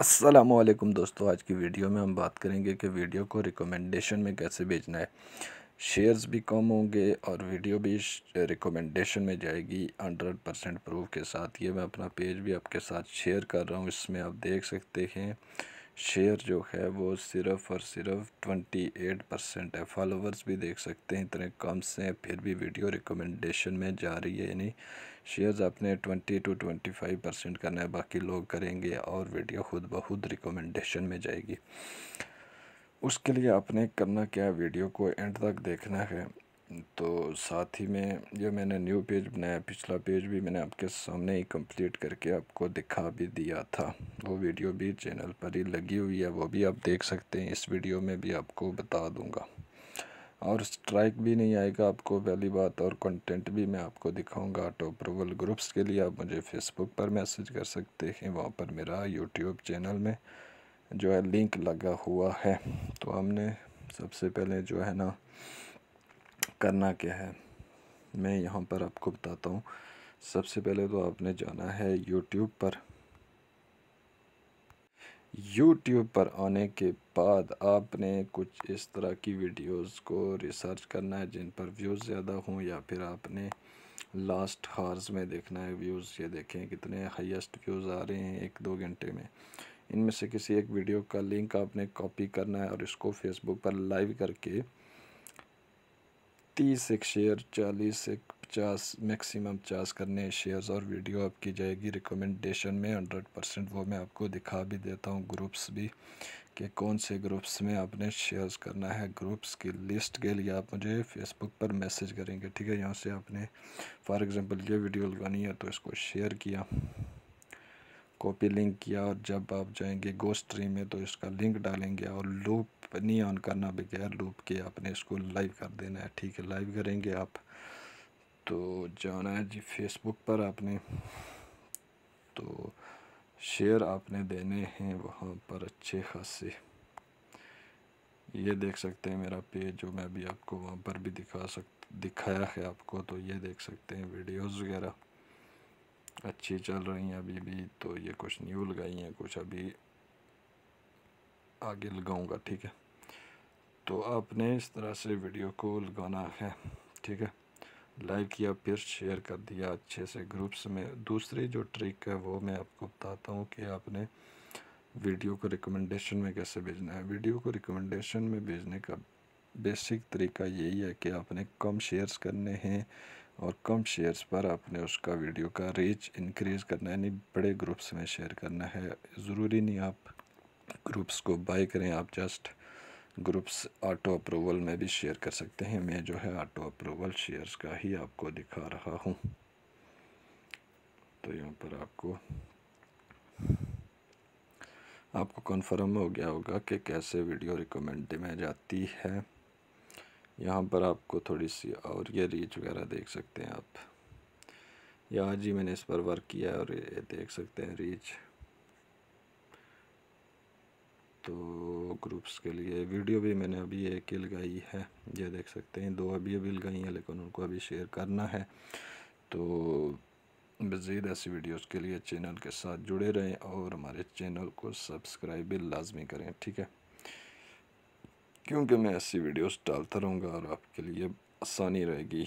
असलम दोस्तों आज की वीडियो में हम बात करेंगे कि वीडियो को रिकमेंडेशन में कैसे भेजना है शेयर्स भी कम होंगे और वीडियो भी रिकमेंडेशन में जाएगी हंड्रेड परसेंट प्रूफ के साथ ये मैं अपना पेज भी आपके साथ शेयर कर रहा हूँ इसमें आप देख सकते हैं शेयर जो है वो सिर्फ और सिर्फ ट्वेंटी एट परसेंट है फॉलोवर्स भी देख सकते हैं इतने कम से फिर भी वीडियो रिकमेंडेशन में जा रही है यानी शेयर्स आपने twenty two twenty five percent करना है बाकी लोग करेंगे और वीडियो खुद ब खुद रिकमेंडेशन में जाएगी उसके लिए आपने करना क्या वीडियो को एंड तक देखना है तो साथ ही में जो मैंने न्यू पेज बनाया पिछला पेज भी मैंने आपके सामने ही कंप्लीट करके आपको दिखा भी दिया था वो वीडियो भी चैनल पर ही लगी हुई है वो भी आप देख सकते हैं इस वीडियो में भी आपको बता दूंगा और स्ट्राइक भी नहीं आएगा आपको पहली बात और कंटेंट भी मैं आपको दिखाऊंगा ऑटो अप्रूवल ग्रुप्स के लिए आप मुझे फेसबुक पर मैसेज कर सकते हैं वहाँ पर मेरा यूट्यूब चैनल में जो है लिंक लगा हुआ है तो हमने सबसे पहले जो है ना करना क्या है मैं यहाँ पर आपको बताता हूँ सबसे पहले तो आपने जाना है यूट्यूब पर यूट्यूब पर आने के बाद आपने कुछ इस तरह की वीडियोस को रिसर्च करना है जिन पर व्यूज़ ज़्यादा हों या फिर आपने लास्ट हार्स में देखना है व्यूज़ ये देखें कितने हाईएस्ट व्यूज़ आ रहे हैं एक दो घंटे में इनमें से किसी एक वीडियो का लिंक आपने कॉपी करना है और इसको फेसबुक पर लाइव करके तीस एक शेयर चालीस एक पचास मैक्सिमम पचास करने शेयर्स और वीडियो आपकी जाएगी रिकमेंडेशन में हंड्रेड परसेंट वो मैं आपको दिखा भी देता हूँ ग्रुप्स भी कि कौन से ग्रुप्स में आपने शेयर्स करना है ग्रुप्स की लिस्ट के लिए आप मुझे फेसबुक पर मैसेज करेंगे ठीक है यहाँ से आपने फॉर एग्ज़ाम्पल ये वीडियो लगानी है तो इसको शेयर किया कॉपी लिंक किया और जब आप जाएंगे गोस्ट ट्री में तो इसका लिंक डालेंगे और लूप नहीं ऑन करना बगैर लूप के आपने इसको लाइव कर देना है ठीक है लाइव करेंगे आप तो जाना है जी फेसबुक पर आपने तो शेयर आपने देने हैं वहाँ पर अच्छे खासे ये देख सकते हैं मेरा पेज जो मैं अभी आपको वहाँ पर भी दिखा सक दिखाया है आपको तो ये देख सकते हैं वीडियोज़ वगैरह अच्छी चल रही हैं अभी भी तो ये कुछ न्यू लगाई हैं कुछ अभी आगे लगाऊंगा ठीक है तो आपने इस तरह से वीडियो को लगाना है ठीक है लाइक किया फिर शेयर कर दिया अच्छे से ग्रुप्स में दूसरी जो ट्रिक है वो मैं आपको बताता हूँ कि आपने वीडियो को रिकमेंडेशन में कैसे भेजना है वीडियो को रिकमेंडेशन में भेजने का बेसिक तरीका यही है कि आपने कम शेयर्स करने हैं और कम शेयर्स पर आपने उसका वीडियो का रीच इंक्रीज़ करना है यानी बड़े ग्रुप्स में शेयर करना है ज़रूरी नहीं आप ग्रुप्स को बाय करें आप जस्ट ग्रुप्स ऑटो अप्रूवल में भी शेयर कर सकते हैं मैं जो है ऑटो अप्रूवल शेयर्स का ही आपको दिखा रहा हूँ तो यहाँ पर आपको आपको कन्फर्म हो गया होगा कि कैसे वीडियो रिकमेंड में जाती है यहाँ पर आपको थोड़ी सी और ये रीच वगैरह देख सकते हैं आप या आज ही मैंने इस पर वर्क किया और ये देख सकते हैं रीच तो ग्रुप्स के लिए वीडियो भी मैंने अभी एक ही लगाई है ये देख सकते हैं दो अभी अभी लगाई हैं लेकिन उनको अभी शेयर करना है तो मज़ीद ऐसी वीडियोस के लिए चैनल के साथ जुड़े रहें और हमारे चैनल को सब्सक्राइब भी लाजमी करें ठीक है क्योंकि मैं ऐसी वीडियोस डालता रहूँगा और आपके लिए आसानी रहेगी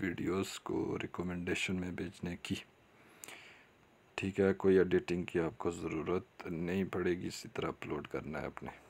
वीडियोस को रिकमेंडेशन में भेजने की ठीक है कोई एडिटिंग की आपको ज़रूरत नहीं पड़ेगी इसी तरह अपलोड करना है अपने